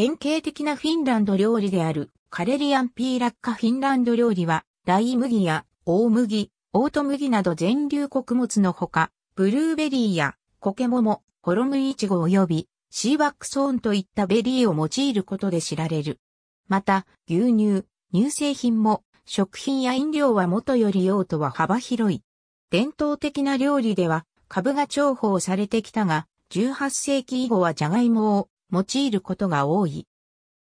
典型的なフィンランド料理であるカレリアンピーラッカフィンランド料理は、大麦や大麦、オート麦など全粒穀物のほか、ブルーベリーやコケモモ、ホロムイチゴ及びシーバックソーンといったベリーを用いることで知られる。また、牛乳、乳製品も食品や飲料は元より用途は幅広い。伝統的な料理では、株が重宝されてきたが、18世紀以後はジャガイモを用いることが多い。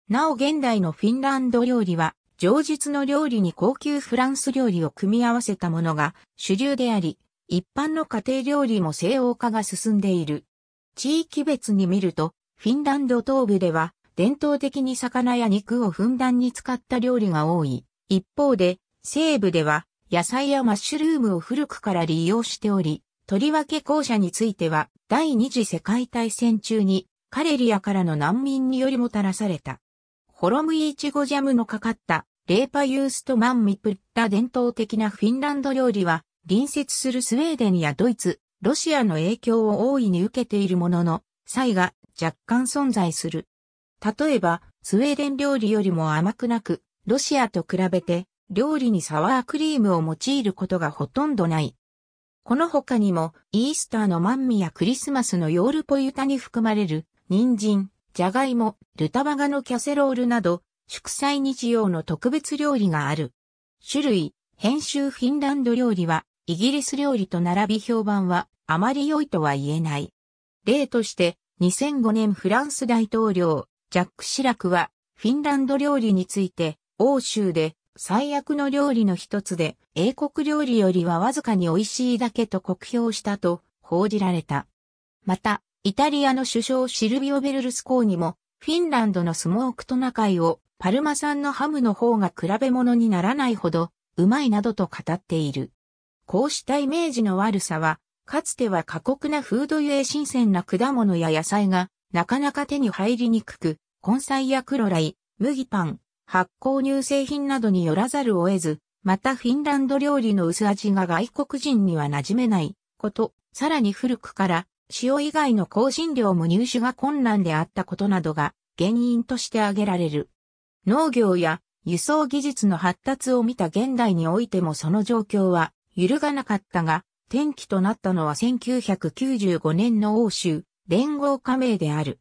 なお現代のフィンランド料理は、上述の料理に高級フランス料理を組み合わせたものが主流であり、一般の家庭料理も西欧化が進んでいる。地域別に見ると、フィンランド東部では、伝統的に魚や肉をふんだんに使った料理が多い。一方で、西部では、野菜やマッシュルームを古くから利用しており、とりわけ校舎については、第二次世界大戦中にカレリアからの難民によりもたらされた。ホロムイイチゴジャムのかかったレーパユーストマンミプッタ伝統的なフィンランド料理は隣接するスウェーデンやドイツ、ロシアの影響を大いに受けているものの、差異が若干存在する。例えば、スウェーデン料理よりも甘くなく、ロシアと比べて料理にサワークリームを用いることがほとんどない。この他にも、イースターのマンミやクリスマスのヨールポユタに含まれる人参、じゃがいも、ルタバガのキャセロールなど、祝祭日用の特別料理がある。種類、編集フィンランド料理は、イギリス料理と並び評判は、あまり良いとは言えない。例として、2005年フランス大統領、ジャック・シラクは、フィンランド料理について、欧州で、最悪の料理の一つで、英国料理よりはわずかに美味しいだけと酷評したと報じられた。また、イタリアの首相シルビオ・ベルルスコーニも、フィンランドのスモークトナカイを、パルマ産のハムの方が比べ物にならないほど、うまいなどと語っている。こうしたイメージの悪さは、かつては過酷な風土ゆえ新鮮な果物や野菜が、なかなか手に入りにくく、根菜やクロライ、麦パン、発酵乳製品などによらざるを得ず、またフィンランド料理の薄味が外国人には馴染めないこと、さらに古くから塩以外の香辛料も入手が困難であったことなどが原因として挙げられる。農業や輸送技術の発達を見た現代においてもその状況は揺るがなかったが、転機となったのは1995年の欧州連合加盟である。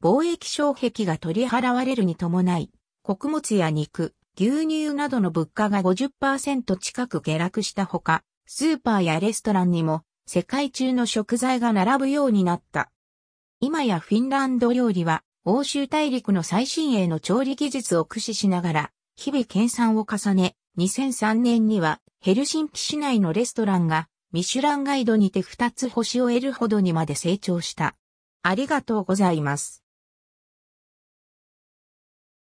貿易障壁が取り払われるに伴い、穀物や肉、牛乳などの物価が50%近く下落したほか、スーパーやレストランにも世界中の食材が並ぶようになった。今やフィンランド料理は欧州大陸の最新鋭の調理技術を駆使しながら、日々研鑽を重ね、2003年にはヘルシンキ市内のレストランがミシュランガイドにて2つ星を得るほどにまで成長した。ありがとうございます。